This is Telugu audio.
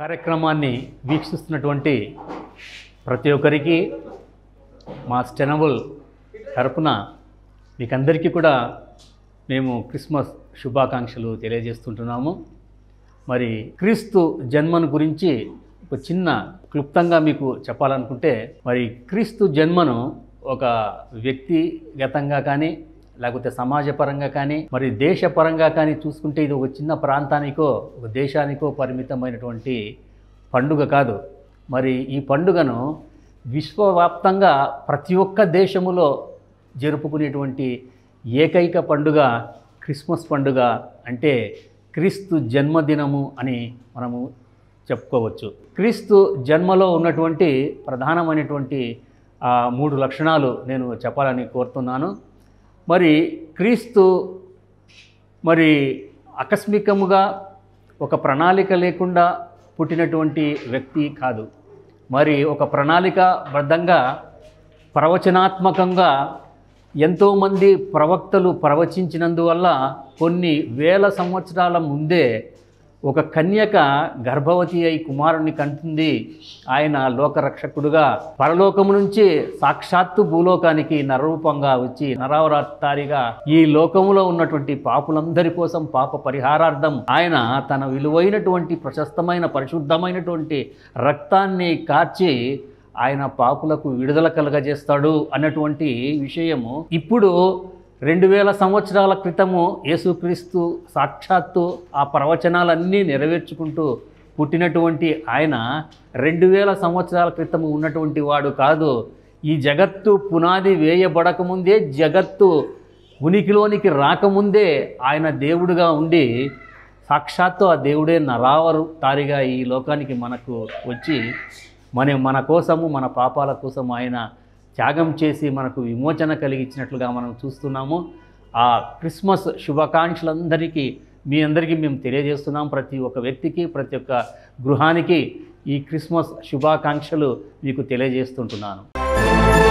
కార్యక్రమాన్ని వీక్షిస్తున్నటువంటి ప్రతి ఒక్కరికి మా స్టెనబుల్ తరపున మీకందరికీ కూడా మేము క్రిస్మస్ శుభాకాంక్షలు తెలియజేస్తుంటున్నాము మరి క్రీస్తు జన్మను గురించి ఒక చిన్న క్లుప్తంగా మీకు చెప్పాలనుకుంటే మరి క్రీస్తు జన్మను ఒక వ్యక్తిగతంగా కానీ లేకపోతే సమాజపరంగా కానీ మరి దేశపరంగా కానీ చూసుకుంటే ఇది ఒక చిన్న ప్రాంతానికో ఒక దేశానికో పరిమితమైనటువంటి పండుగ కాదు మరి ఈ పండుగను విశ్వవ్యాప్తంగా ప్రతి ఒక్క దేశములో జరుపుకునేటువంటి ఏకైక పండుగ క్రిస్మస్ పండుగ అంటే క్రీస్తు జన్మదినము అని మనము చెప్పుకోవచ్చు క్రీస్తు జన్మలో ఉన్నటువంటి ప్రధానమైనటువంటి మూడు లక్షణాలు నేను చెప్పాలని కోరుతున్నాను మరి క్రీస్తు మరి ఆకస్మికముగా ఒక ప్రణాళిక లేకుండా పుట్టినటువంటి వ్యక్తి కాదు మరి ఒక ప్రణాళికబద్ధంగా ప్రవచనాత్మకంగా ఎంతోమంది ప్రవక్తలు ప్రవచించినందువల్ల కొన్ని వేల సంవత్సరాల ముందే ఒక కన్యక గర్భవతి అయి కుమారుణ్ణి కంటుంది ఆయన లోకరక్షకుడుగా పరలోకము నుంచి సాక్షాత్తు భూలోకానికి నరరూపంగా వచ్చి నరావరాత్తారిగా ఈ లోకములో ఉన్నటువంటి పాపులందరి కోసం పాప పరిహారార్థం ఆయన తన విలువైనటువంటి ప్రశస్తమైన పరిశుద్ధమైనటువంటి రక్తాన్ని కార్చి ఆయన పాపులకు విడుదల కలగజేస్తాడు అన్నటువంటి విషయము ఇప్పుడు రెండు వేల సంవత్సరాల క్రితము యేసుక్రీస్తు సాక్షాత్తు ఆ ప్రవచనాలన్నీ నెరవేర్చుకుంటూ పుట్టినటువంటి ఆయన రెండు వేల సంవత్సరాల క్రితము ఉన్నటువంటి వాడు కాదు ఈ జగత్తు పునాది వేయబడకముందే జగత్తు ఉనికిలోనికి రాకముందే ఆయన దేవుడుగా ఉండి సాక్షాత్తు ఆ దేవుడే నరావరు తారిగా ఈ లోకానికి మనకు వచ్చి మన మన కోసము మన పాపాల కోసం ఆయన త్యాగం చేసి మనకు విమోచన కలిగించినట్లుగా మనం చూస్తున్నాము ఆ క్రిస్మస్ శుభాకాంక్షలందరికీ మీ అందరికీ మేము తెలియజేస్తున్నాం ప్రతి ఒక్క వ్యక్తికి ప్రతి ఒక్క గృహానికి ఈ క్రిస్మస్ శుభాకాంక్షలు మీకు తెలియజేస్తుంటున్నాను